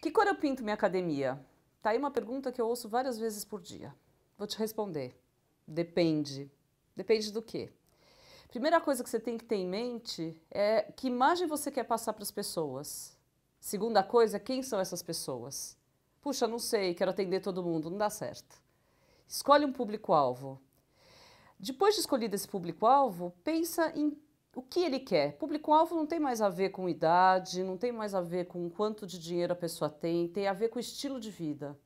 Que cor eu pinto minha academia? Tá aí uma pergunta que eu ouço várias vezes por dia. Vou te responder. Depende. Depende do quê? Primeira coisa que você tem que ter em mente é que imagem você quer passar para as pessoas. Segunda coisa, é quem são essas pessoas? Puxa, não sei, quero atender todo mundo, não dá certo. Escolhe um público-alvo. Depois de escolhido esse público-alvo, pensa em o que ele quer. Público-alvo não tem mais a ver com idade, não tem mais a ver com quanto de dinheiro a pessoa tem, tem a ver com estilo de vida.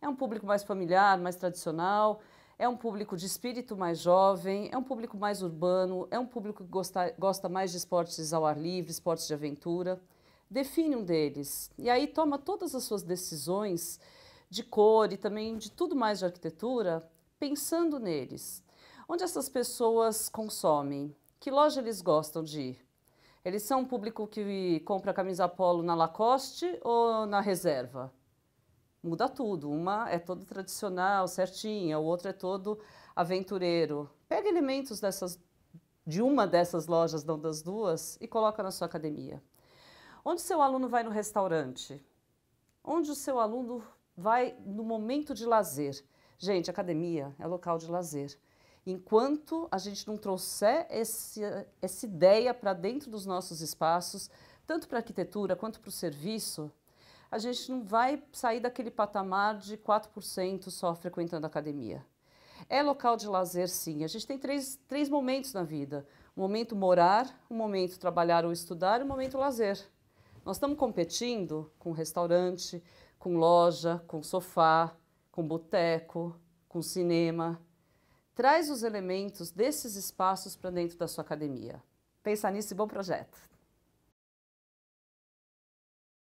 É um público mais familiar, mais tradicional, é um público de espírito mais jovem, é um público mais urbano, é um público que gosta, gosta mais de esportes ao ar livre, esportes de aventura. Define um deles e aí toma todas as suas decisões de cor e também de tudo mais de arquitetura pensando neles. Onde essas pessoas consomem? que loja eles gostam de ir? Eles são um público que compra camisa polo na Lacoste ou na reserva? Muda tudo. Uma é todo tradicional, certinha, o outro é todo aventureiro. Pega elementos dessas, de uma dessas lojas, não das duas, e coloca na sua academia. Onde seu aluno vai no restaurante? Onde o seu aluno vai no momento de lazer? Gente, academia é local de lazer. Enquanto a gente não trouxer esse, essa ideia para dentro dos nossos espaços, tanto para a arquitetura quanto para o serviço, a gente não vai sair daquele patamar de 4% só frequentando a academia. É local de lazer, sim. A gente tem três, três momentos na vida: um momento morar, um momento trabalhar ou estudar e um momento lazer. Nós estamos competindo com restaurante, com loja, com sofá, com boteco, com cinema traz os elementos desses espaços para dentro da sua academia. Pensar nisso e bom projeto!